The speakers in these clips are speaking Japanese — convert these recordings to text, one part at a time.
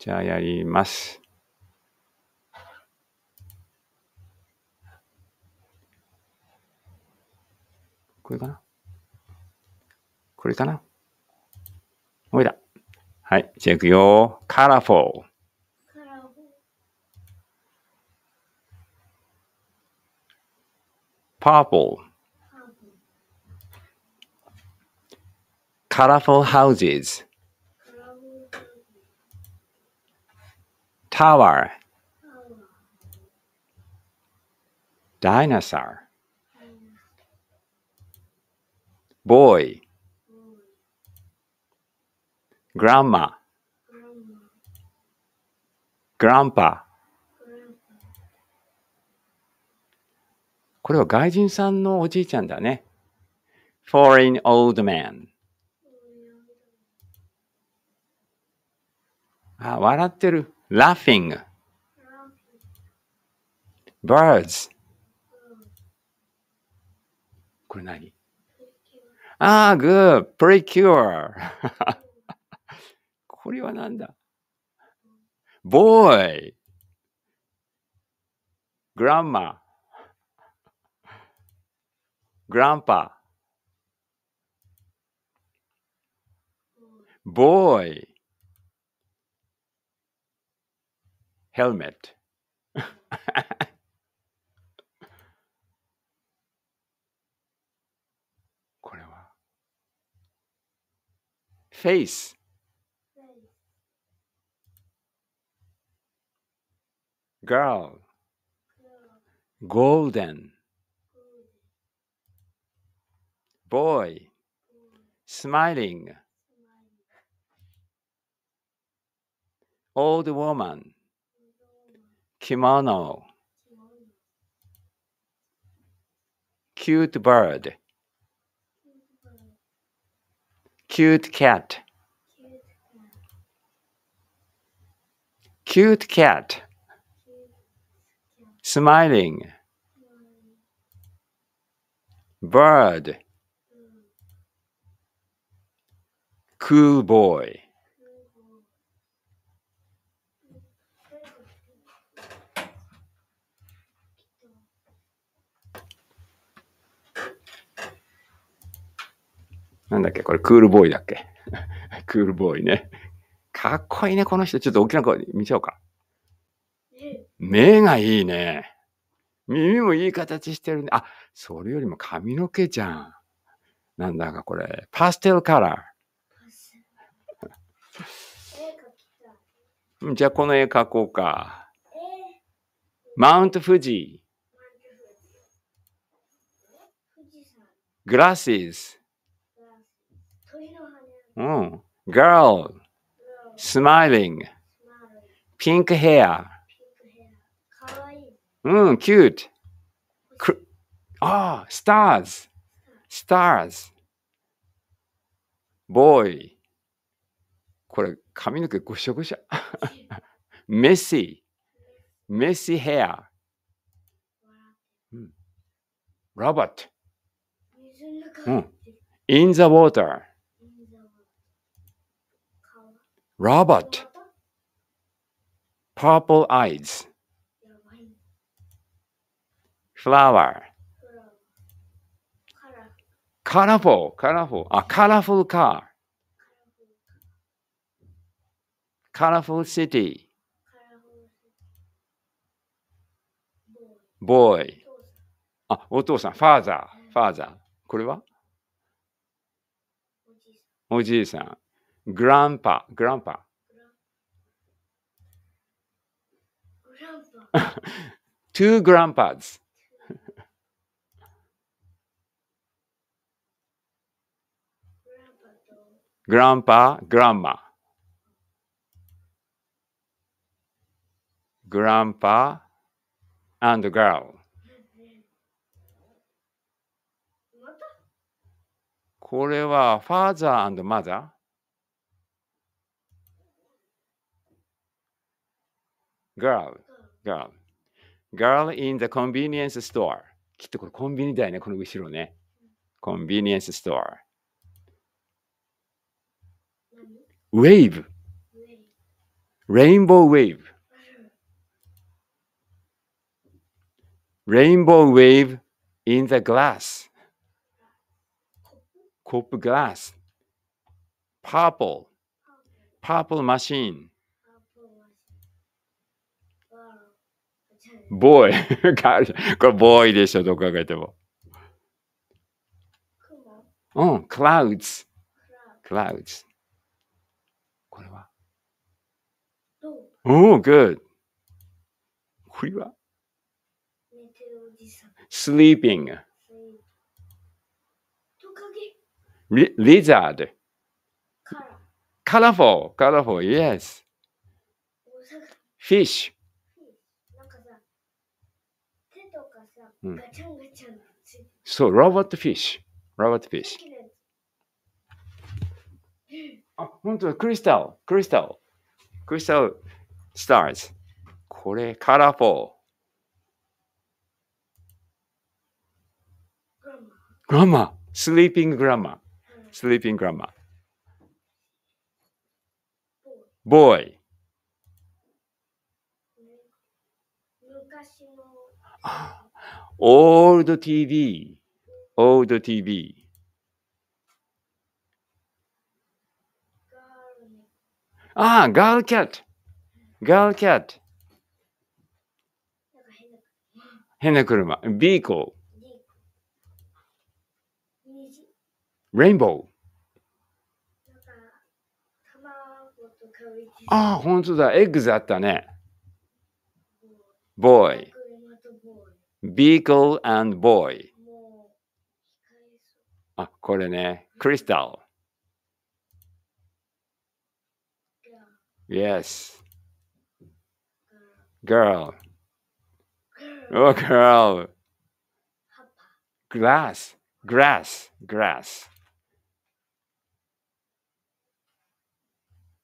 じゃあやります。これかなこれかなおいだ。はい、じゃあいくよ。カラフォー。purple colorful houses tower dinosaur boy grandma grandpa これは外人さんのおじいちゃんだね。foreign old man あ、笑ってる。laughing birds Ah, これ何ああ、good precure これは何だ boy grandma grandpa boy helmet. これは face Girl. Golden. boy smiling old woman kimono cute bird cute cat cute cat smiling bird cool boy なんだっけこれ、クールボーイだっけクールボーイね。かっこいいね、この人。ちょっと大きな声見ちゃおうか。目がいいね。耳もいい形してるね。あ、それよりも髪の毛じゃん。なんだかこれ、パステルカラー。じゃあこの絵描こうか。マウント富士。グラシス。うん。girl, smiling, pink hair. うん、cute. ああ、stars, stars. boy. これ髪の毛ごしょごしょ。messy, messy hair. うん。robot. うん。in the water. Robot Purple Eyes Flower Colorful Colorful あ Colorful Car Colorful City Boy あお父さん Father Father これはおじいさん Grandpa, grandpa. Grandpa. Two grandpas. grandpa, grandma. Grandpa and girl. これは father and mother girl, girl, girl in the convenience store. きっとこれコンビニだよね、この後ろね。c o n v e n i e n c wave, rainbow wave, rainbow wave in the glass, cup o glass, purple, purple machine. ボーイ。これボーイでしょ、どう考えても。うん、clouds。clouds。これはおお、good。これは oh, sleeping。lizard。colorful, colorful, yes. fish. うん、そう、ロボットフィッシュ。ロボットフィッシュ。あ、本当だ、クリスタル、クリスタル、クリスタル、スターズ。これ、カラフォー。グラマー、スリーピンググラマー、スリーピンググラマー。ボーイ。オールド TV, オールド TV. ああ、ガールキャット。ガールキャット。変な車。ビーコー。レインボー。ああ、本当だ。エッグズあったね。boy, vehicle and boy. Ah, crystal. Yes. Girl. Oh, girl. Glass. Grass. Grass.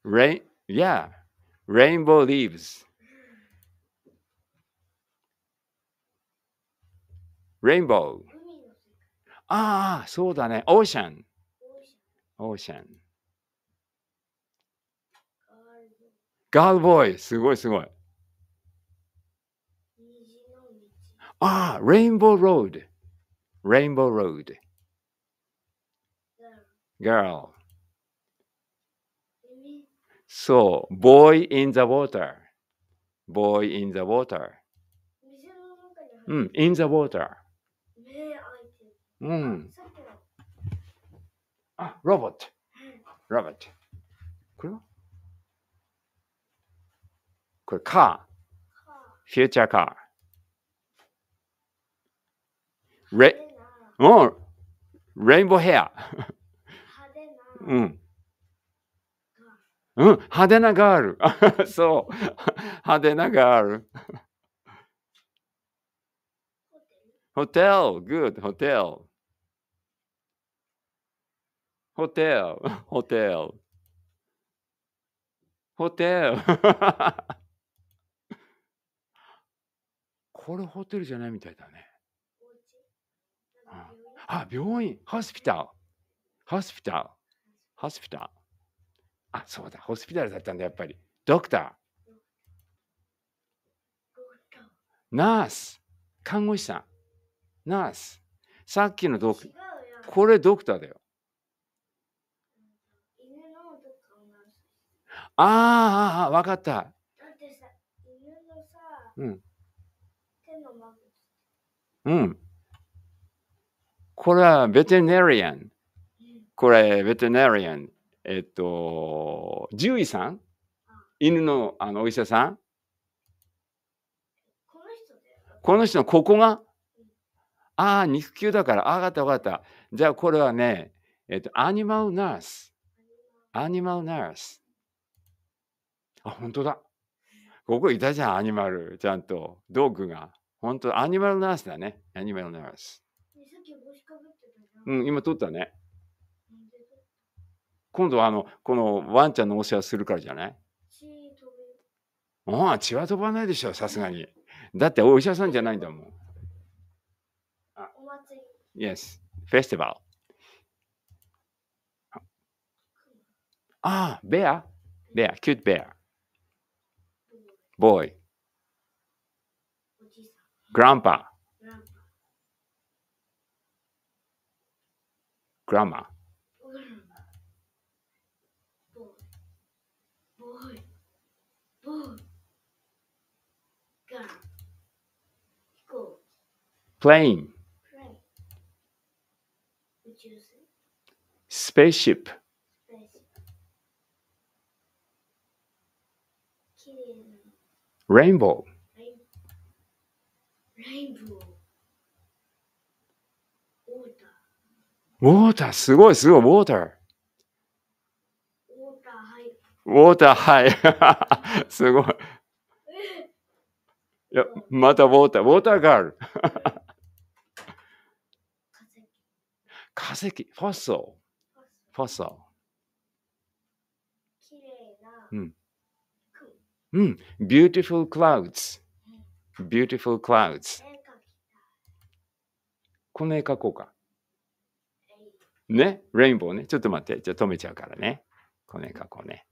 Rain. Yeah. Rainbow leaves. Rainbow. Road. Road。Rainbow Road。Girl. そう、Boy in the water. Boy in the water. Hmm, in the Water。うん。あ、ロボット。ロボット。これはこれカー。フューチャーカー。レ、うん。レインボーヘア。うん。うん、派手なガール。そう。派手なガール。Hotel, good, hotel. Hotel, hotel. Hotel. これホテルじゃないみたいだね。あ、病院、ホスピタル。ホスピタル。ホスピタル。あ、そうだ、ホスピタルだったんだ、やっぱり。ドクター。ナース。看護師さん。ナース。さっきのドク、これドクターだよ。ああ、わかった。だってさ、犬のさ、うん。手のまぶうん。これはベテナリアン。これ、ベテナリアン。えっと、獣医さん犬のあのお医者さんこの人のここがああ、肉球だから。ああ、わかったわかった。じゃあこれはね、えっと、アニマルナース。アニマルナース。あ、本当だ。ここいたじゃん、アニマル。ちゃんと、道具が。本当アニマルナースだね。アニマルナース。うん、今取ったね。今度はあの、このワンちゃんのお世話するからじゃないああ、血は飛ばないでしょ、さすがに。だってお医者さんじゃないんだもん。Uh, yes, festival. Ah, bear, bear, cute bear. Boy. Grandpa. Grandma. Plane. ペーシップ。レインボー。レインボー。ウォーター、すごい、すごい、ウォーター。ウォーター、はい。すごい。いや、またウォーター、ウォーターガール。化石、フォッソル。f o s s i な。うん。うん。beautiful clouds。beautiful clouds。この絵描こうか。ね、レインボーね。ちょっと待って。じゃ止めちゃうからね。この絵描こうね。